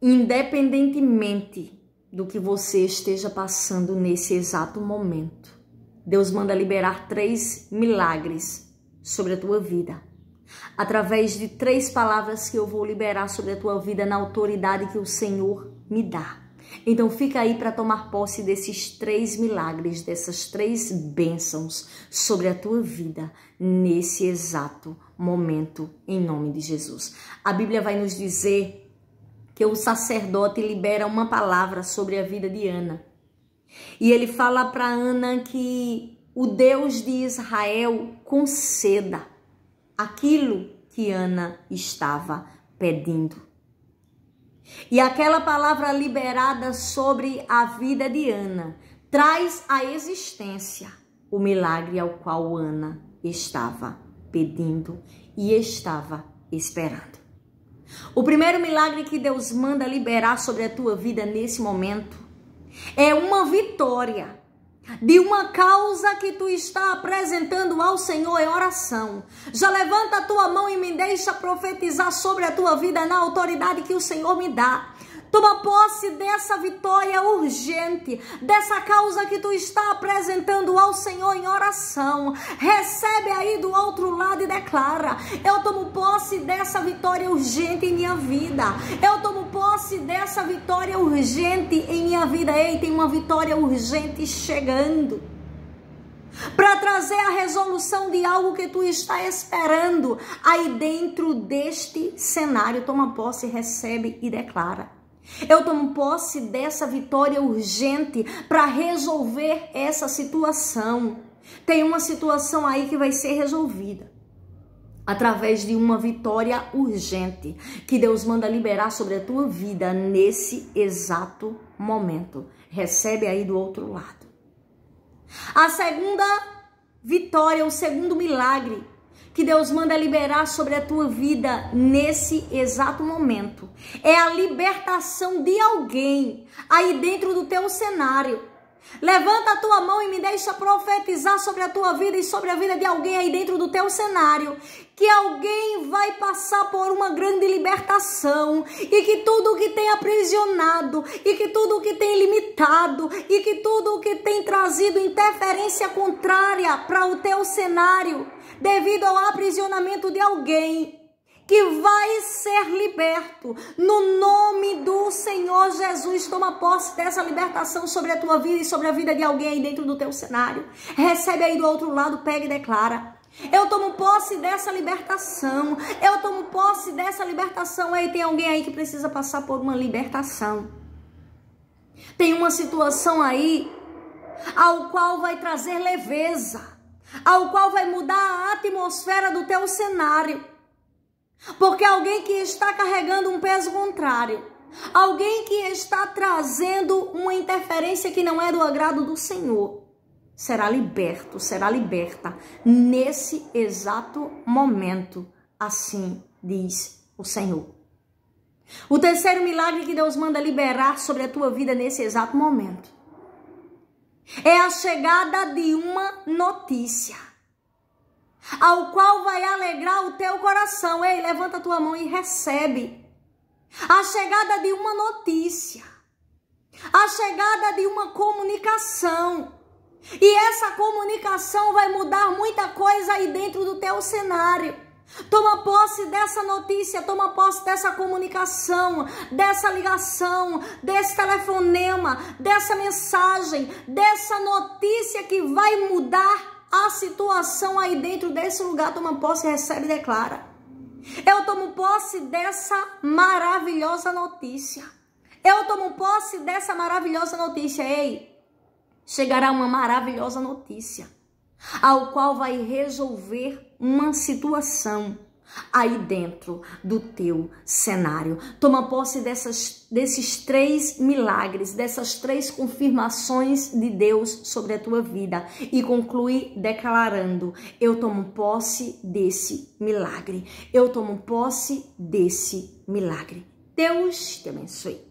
independentemente do que você esteja passando nesse exato momento. Deus manda liberar três milagres sobre a tua vida. Através de três palavras que eu vou liberar sobre a tua vida na autoridade que o Senhor me dá. Então fica aí para tomar posse desses três milagres, dessas três bênçãos sobre a tua vida nesse exato momento, em nome de Jesus. A Bíblia vai nos dizer que o sacerdote libera uma palavra sobre a vida de Ana. E ele fala para Ana que o Deus de Israel conceda aquilo que Ana estava pedindo. E aquela palavra liberada sobre a vida de Ana traz à existência o milagre ao qual Ana estava pedindo e estava esperando. O primeiro milagre que Deus manda liberar sobre a tua vida nesse momento é uma vitória de uma causa que tu está apresentando ao Senhor em oração. Já levanta a tua mão e me deixa profetizar sobre a tua vida na autoridade que o Senhor me dá. Toma posse dessa vitória urgente, dessa causa que tu está apresentando ao Senhor em oração. Recebe aí do outro lado e declara: Eu tomo posse dessa vitória urgente em minha vida. Eu tomo posse dessa vitória urgente em minha vida. Ei, tem uma vitória urgente chegando para trazer a resolução de algo que tu está esperando aí dentro deste cenário. Toma posse, recebe e declara. Eu tomo posse dessa vitória urgente para resolver essa situação. Tem uma situação aí que vai ser resolvida através de uma vitória urgente que Deus manda liberar sobre a tua vida nesse exato momento. Recebe aí do outro lado. A segunda vitória, o segundo milagre que Deus manda liberar sobre a tua vida nesse exato momento. É a libertação de alguém aí dentro do teu cenário Levanta a tua mão e me deixa profetizar sobre a tua vida e sobre a vida de alguém aí dentro do teu cenário. Que alguém vai passar por uma grande libertação. E que tudo o que tem aprisionado, e que tudo o que tem limitado, e que tudo o que tem trazido interferência contrária para o teu cenário, devido ao aprisionamento de alguém, que vai ser liberto. No nome do Senhor Jesus, toma posse dessa libertação sobre a tua vida e sobre a vida de alguém aí dentro do teu cenário. Recebe aí do outro lado, pega e declara. Eu tomo posse dessa libertação. Eu tomo posse dessa libertação. Aí tem alguém aí que precisa passar por uma libertação. Tem uma situação aí ao qual vai trazer leveza, ao qual vai mudar a atmosfera do teu cenário porque alguém que está carregando um peso contrário, alguém que está trazendo uma interferência que não é do agrado do Senhor, será liberto, será liberta nesse exato momento, assim diz o Senhor. O terceiro milagre que Deus manda liberar sobre a tua vida nesse exato momento é a chegada de uma notícia ao qual vai alegrar o teu coração. Ei, levanta a tua mão e recebe a chegada de uma notícia, a chegada de uma comunicação. E essa comunicação vai mudar muita coisa aí dentro do teu cenário. Toma posse dessa notícia, toma posse dessa comunicação, dessa ligação, desse telefonema, dessa mensagem, dessa notícia que vai mudar a situação aí dentro desse lugar toma posse, recebe e declara. Eu tomo posse dessa maravilhosa notícia. Eu tomo posse dessa maravilhosa notícia. Ei, chegará uma maravilhosa notícia, ao qual vai resolver uma situação aí dentro do teu cenário. Toma posse dessas, desses três milagres, dessas três confirmações de Deus sobre a tua vida e conclui declarando: Eu tomo posse desse milagre. Eu tomo posse desse milagre. Deus te abençoe.